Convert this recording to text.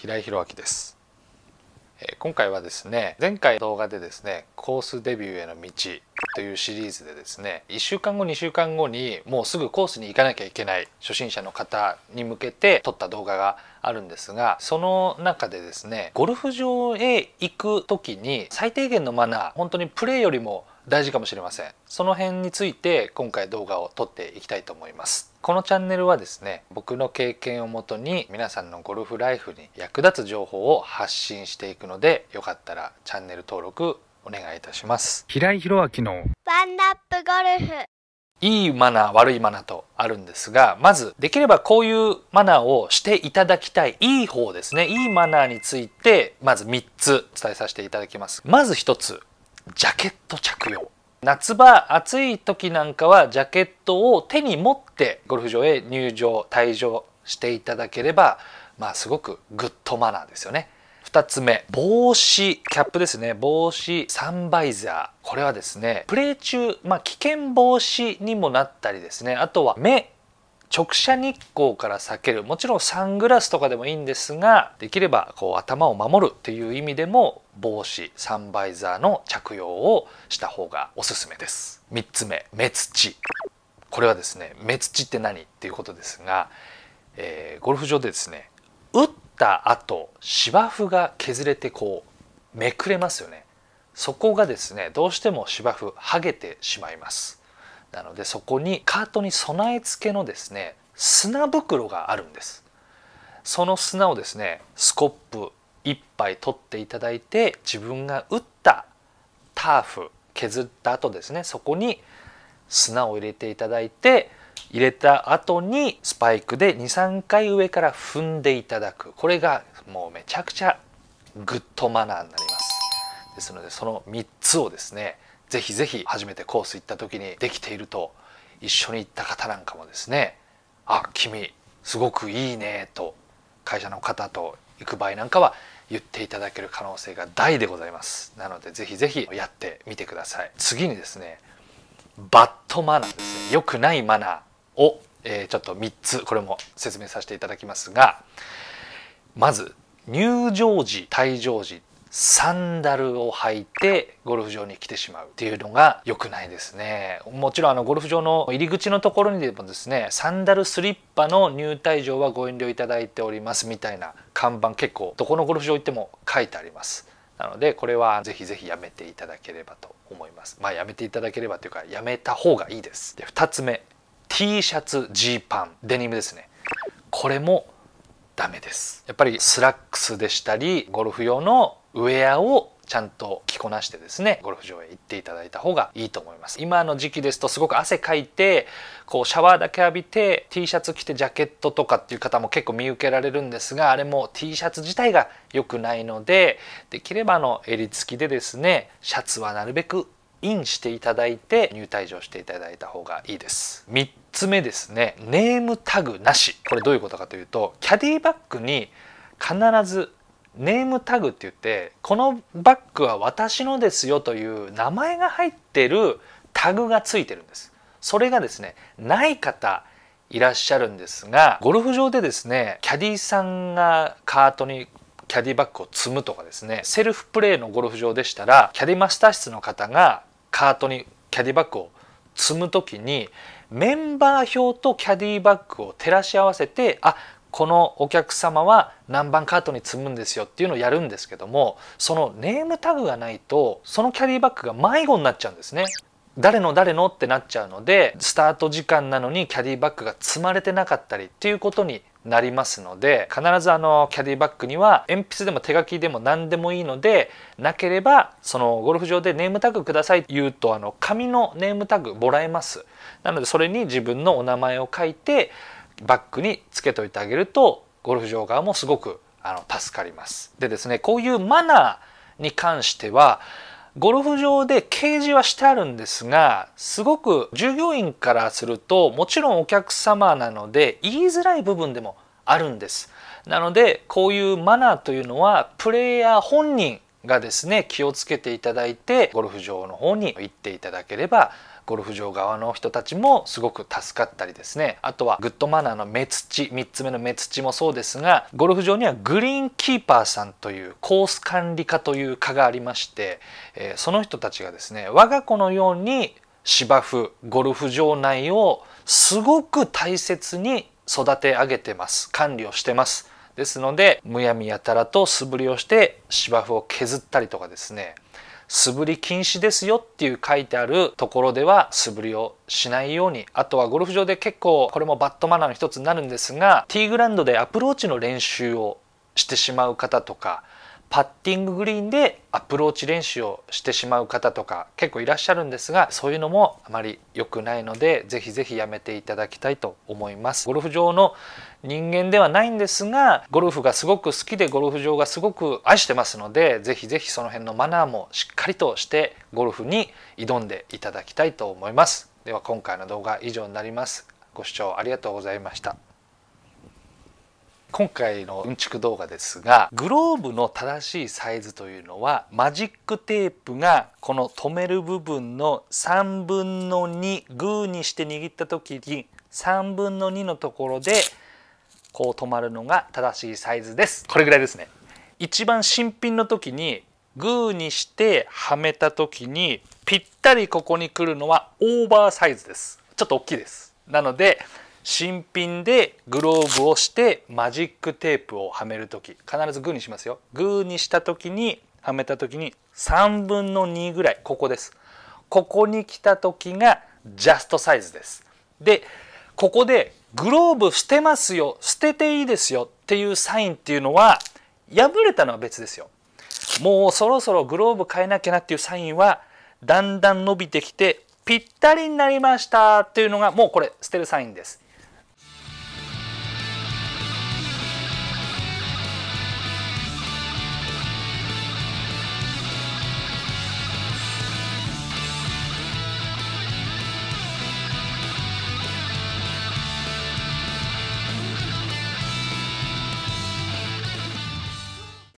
平井弘明です今回はですね前回動画でですねコースデビューへの道というシリーズでですね1週間後2週間後にもうすぐコースに行かなきゃいけない初心者の方に向けて撮った動画があるんですがその中でですねゴルフ場へ行く時に最低限のマナー本当にプレーよりも大事かもしれませんその辺について今回動画を撮っていきたいと思いますこのチャンネルはですね僕の経験をもとに皆さんのゴルフライフに役立つ情報を発信していくのでよかったらチャンネル登録お願いいたします平井博明のワンナップゴルフいいマナー悪いマナーとあるんですがまずできればこういうマナーをしていただきたいいい方ですねいいマナーについてまず3つ伝えさせていただきますまず1つジャケット着用夏場暑い時なんかはジャケットを手に持ってゴルフ場へ入場退場していただければまあすごくグッドマナーですよね2つ目帽子キャップですね帽子サンバイザーこれはですねプレー中、まあ、危険防止にもなったりですねあとは目直射日光から避けるもちろんサングラスとかでもいいんですができればこう頭を守るという意味でも帽子サンバイザーの着用をした方がおすすめです3つ目目土これはですね目土って何っていうことですが、えー、ゴルフ場でですね打った後芝生が削れてこうめくれますよねそこがですねどうしても芝生剥げてしまいますなのでそこにカートに備え付けのですね砂袋があるんですその砂をですねスコップ1杯取っていただいて自分が打ったターフ削った後ですねそこに砂を入れていただいて入れた後にスパイクで23回上から踏んでいただくこれがもうめちゃくちゃグッドマナーになりますですのでその3つをですねぜひぜひ初めてコース行った時にできていると一緒に行った方なんかもですね「あ君すごくいいね」と会社の方と行く場合なんかは言っていただける可能性が大でございますなのでぜひぜひやってみてください次にですねバッドマナーですね良くないマナーを、えー、ちょっと3つこれも説明させていただきますがまず入場時退場時サンダルを履いてゴルフ場に来てしまうっていうのが良くないですねもちろんあのゴルフ場の入り口のところにでもですねサンダルスリッパの入退場はご遠慮いただいておりますみたいな看板結構どこのゴルフ場行っても書いてありますなのでこれはぜひぜひやめていただければと思いますまあやめていただければというかやめた方がいいですで2つ目 T シャツジーパンデニムですねこれもダメですやっぱりスラックスでしたりゴルフ用のウェアをちゃんと着こなしてですねゴルフ場へ行っていただいた方がいいと思います今の時期ですとすごく汗かいてこうシャワーだけ浴びて T シャツ着てジャケットとかっていう方も結構見受けられるんですがあれも T シャツ自体が良くないのでできればの襟付きでですねシャツはなるべくインしていただいて入退場していただいた方がいいです3つ目ですねネームタグなしこれどういうことかというとキャディバッグに必ずネームタグって言ってこのバッグは私のですよという名前が入ってるタグがついてるんですそれがですねない方いらっしゃるんですがゴルフ場でですねキャディーさんがカートにキャディバッグを積むとかですねセルフプレーのゴルフ場でしたらキャディマスター室の方がカートにキャディバッグを積む時にメンバー表とキャディバッグを照らし合わせてあこのお客様は何番カートに積むんですよっていうのをやるんですけどもそのネームタグがないとそのキャリーバッグが迷子になっちゃうんですね誰の誰のってなっちゃうのでスタート時間なのにキャディバッグが積まれてなかったりっていうことになりますので必ずあのキャディバッグには鉛筆でも手書きでも何でもいいのでなければそのゴルフ場でネームタグくださいって言うとあの紙のネームタグもらえますなのでそれに自分のお名前を書いてバッグにつけといてあげるとゴルフ場側もすごくあの助かります。でですねこういうマナーに関してはゴルフ場で掲示はしてあるんですがすごく従業員からするともちろんお客様なので言いづらい部分でもあるんです。なのでこういうマナーというのはプレイヤー本人がですね気をつけていただいてゴルフ場の方に行っていただければゴルフ場側の人たちもすごく助かったりですねあとはグッドマナーの目土3つ目の目土もそうですがゴルフ場にはグリーンキーパーさんというコース管理課という課がありまして、えー、その人たちがですね我が子のように芝生ゴルフ場内をすごく大切に育て上げてます管理をしてますですのでむやみやたらと素振りをして芝生を削ったりとかですね素振り禁止ですよっていう書いてあるところでは素振りをしないようにあとはゴルフ場で結構これもバッドマナーの一つになるんですがティーグラウンドでアプローチの練習をしてしまう方とかパッティンググリーンでアプローチ練習をしてしまう方とか結構いらっしゃるんですがそういうのもあまり良くないのでぜひぜひやめていただきたいと思いますゴルフ場の人間ではないんですがゴルフがすごく好きでゴルフ場がすごく愛してますのでぜひぜひその辺のマナーもしっかりとしてゴルフに挑んでいただきたいと思いますでは今回の動画は以上になりますご視聴ありがとうございました今回のうんちく動画ですがグローブの正しいサイズというのはマジックテープがこの止める部分の3分の2グーにして握った時に3分の2のところでこう止まるのが正しいサイズですこれぐらいですね一番新品の時にグーにしてはめた時にぴったりここに来るのはオーバーサイズですちょっと大きいですなので新品でグローブをしてマジックテープをはめる時必ずグーにしますよグーにした時にはめた時に3分の2ぐらいここですここに来た時がジャストサイズですでここでグローブ捨てますよ捨てていいですよっていうサインっていうのは破れたのは別ですよもうそろそろグローブ変えなきゃなっていうサインはだんだん伸びてきてぴったりになりましたっていうのがもうこれ捨てるサインです